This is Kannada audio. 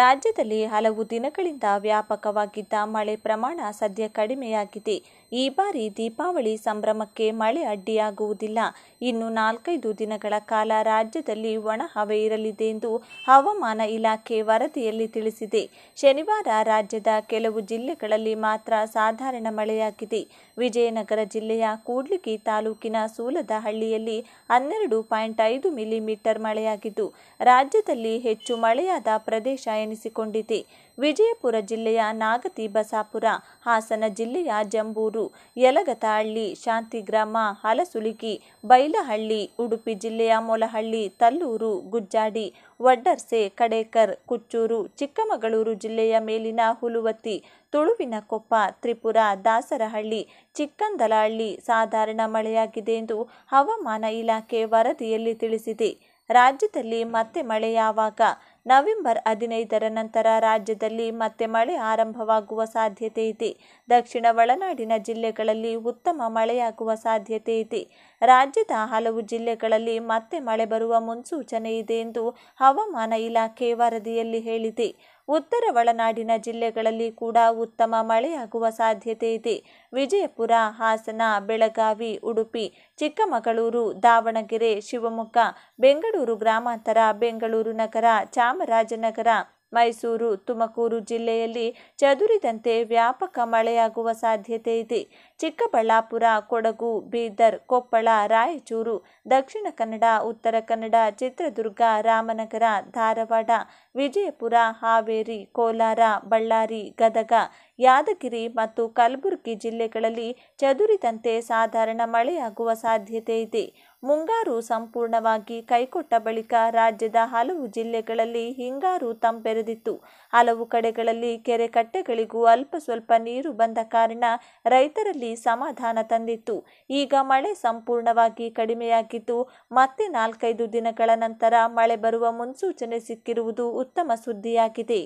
ರಾಜ್ಯದಲ್ಲಿ ಹಲವು ದಿನಗಳಿಂದ ವ್ಯಾಪಕವಾಗಿದ್ದ ಮಳೆ ಪ್ರಮಾಣ ಸದ್ಯ ಕಡಿಮೆಯಾಗಿದೆ ಈ ಬಾರಿ ದೀಪಾವಳಿ ಸಂಭ್ರಮಕ್ಕೆ ಮಳೆ ಅಡ್ಡಿಯಾಗುವುದಿಲ್ಲ ಇನ್ನು ನಾಲ್ಕೈದು ದಿನಗಳ ಕಾಲ ರಾಜ್ಯದಲ್ಲಿ ಒಣಹವೆ ಹವೆ ಇರಲಿದೆ ಎಂದು ಹವಾಮಾನ ಇಲಾಖೆ ವರದಿಯಲ್ಲಿ ತಿಳಿಸಿದೆ ಶನಿವಾರ ರಾಜ್ಯದ ಕೆಲವು ಜಿಲ್ಲೆಗಳಲ್ಲಿ ಮಾತ್ರ ಸಾಧಾರಣ ಮಳೆಯಾಗಿದೆ ವಿಜಯನಗರ ಜಿಲ್ಲೆಯ ಕೂಡ್ಲಿಗಿ ತಾಲೂಕಿನ ಸೂಲದಹಳ್ಳಿಯಲ್ಲಿ ಹನ್ನೆರಡು ಪಾಯಿಂಟ್ ಐದು ಮಿಲಿಮೀಟರ್ ಮಳೆಯಾಗಿದ್ದು ರಾಜ್ಯದಲ್ಲಿ ಹೆಚ್ಚು ಮಳೆಯಾದ ಪ್ರದೇಶ ಎನಿಸಿಕೊಂಡಿದೆ ವಿಜಯಪುರ ಜಿಲ್ಲೆಯ ನಾಗತಿ ಬಸಾಪುರ ಹಾಸನ ಜಿಲ್ಲೆಯ ಜಂಬೂರು ಯಲಗತಹಳ್ಳಿ ಶಾಂತಿಗ್ರಾಮ ಹಲಸುಲಿಗಿ ಬೈಲಹಳ್ಳಿ ಉಡುಪಿ ಜಿಲ್ಲೆಯ ಮೊಲಹಳ್ಳಿ ತಲ್ಲೂರು ಗುಜ್ಜಾಡಿ ವಡ್ಡರ್ಸೆ ಕಡೇಕರ್ ಕುಚ್ಚೂರು ಚಿಕ್ಕಮಗಳೂರು ಜಿಲ್ಲೆಯ ಮೇಲಿನ ಹುಲುವತ್ತಿ ತುಳುವಿನಕೊಪ್ಪ ತ್ರಿಪುರ ದಾಸರಹಳ್ಳಿ ಚಿಕ್ಕಂದಲಹಳ್ಳಿ ಸಾಧಾರಣ ಮಳೆಯಾಗಿದೆ ಎಂದು ಹವಾಮಾನ ಇಲಾಖೆ ವರದಿಯಲ್ಲಿ ತಿಳಿಸಿದೆ ರಾಜ್ಯದಲ್ಲಿ ಮತ್ತೆ ಮಳೆ ಯಾವಾಗ ನವೆಂಬರ್ ಹದಿನೈದರ ನಂತರ ರಾಜ್ಯದಲ್ಲಿ ಮತ್ತೆ ಮಳೆ ಆರಂಭವಾಗುವ ಸಾಧ್ಯತೆ ಇದೆ ದಕ್ಷಿಣ ಒಳನಾಡಿನ ಜಿಲ್ಲೆಗಳಲ್ಲಿ ಉತ್ತಮ ಮಳೆಯಾಗುವ ಸಾಧ್ಯತೆ ಇದೆ ರಾಜ್ಯದ ಹಲವು ಜಿಲ್ಲೆಗಳಲ್ಲಿ ಮತ್ತೆ ಮಳೆ ಬರುವ ಮುನ್ಸೂಚನೆ ಇದೆ ಎಂದು ಹವಾಮಾನ ಇಲಾಖೆ ವರದಿಯಲ್ಲಿ ಹೇಳಿದೆ ಉತ್ತರ ಒಳನಾಡಿನ ಜಿಲ್ಲೆಗಳಲ್ಲಿ ಕೂಡ ಉತ್ತಮ ಮಳೆಯಾಗುವ ಸಾಧ್ಯತೆ ಇದೆ ವಿಜಯಪುರ ಹಾಸನ ಬೆಳಗಾವಿ ಉಡುಪಿ ಚಿಕ್ಕಮಗಳೂರು ದಾವಣಗೆರೆ ಶಿವಮೊಗ್ಗ ಬೆಂಗಳೂರು ಗ್ರಾಮಾಂತರ ಬೆಂಗಳೂರು ನಗರ ಚಾಮರಾಜನಗರ ಮೈಸೂರು ತುಮಕೂರು ಜಿಲ್ಲೆಯಲ್ಲಿ ಚದುರಿದಂತೆ ವ್ಯಾಪಕ ಮಳೆಯಾಗುವ ಸಾಧ್ಯತೆ ಇದೆ ಚಿಕ್ಕಬಳ್ಳಾಪುರ ಕೊಡಗು ಬೀದರ್ ಕೊಪ್ಪಳ ರಾಯಚೂರು ದಕ್ಷಿಣ ಕನ್ನಡ ಉತ್ತರ ಕನ್ನಡ ಚಿತ್ರದುರ್ಗ ರಾಮನಗರ ಧಾರವಾಡ ವಿಜಯಪುರ ಹಾವೇರಿ ಕೋಲಾರ ಬಳ್ಳಾರಿ ಗದಗ ಯಾದಗಿರಿ ಮತ್ತು ಕಲಬುರಗಿ ಜಿಲ್ಲೆಗಳಲ್ಲಿ ಚದುರಿದಂತೆ ಸಾಧಾರಣ ಮಳೆಯಾಗುವ ಸಾಧ್ಯತೆ ಇದೆ ಮುಂಗಾರು ಸಂಪೂರ್ಣವಾಗಿ ಕೈಕೊಟ್ಟ ಬಳಿಕ ರಾಜ್ಯದ ಹಲವು ಜಿಲ್ಲೆಗಳಲ್ಲಿ ಹಿಂಗಾರು ತಂಪೆರೆದಿತ್ತು ಹಲವು ಕಡೆಗಳಲ್ಲಿ ಕೆರೆ ಕಟ್ಟೆಗಳಿಗೂ ಅಲ್ಪ ಸ್ವಲ್ಪ ನೀರು ಬಂದ ಕಾರಣ ರೈತರಲ್ಲಿ ಸಮಾಧಾನ ತಂದಿತ್ತು ಈಗ ಮಳೆ ಸಂಪೂರ್ಣವಾಗಿ ಕಡಿಮೆಯಾಗಿದ್ದು ಮತ್ತೆ ನಾಲ್ಕೈದು ದಿನಗಳ ನಂತರ ಮಳೆ ಬರುವ ಮುನ್ಸೂಚನೆ ಸಿಕ್ಕಿರುವುದು ಉತ್ತಮ ಸುದ್ದಿಯಾಗಿದೆ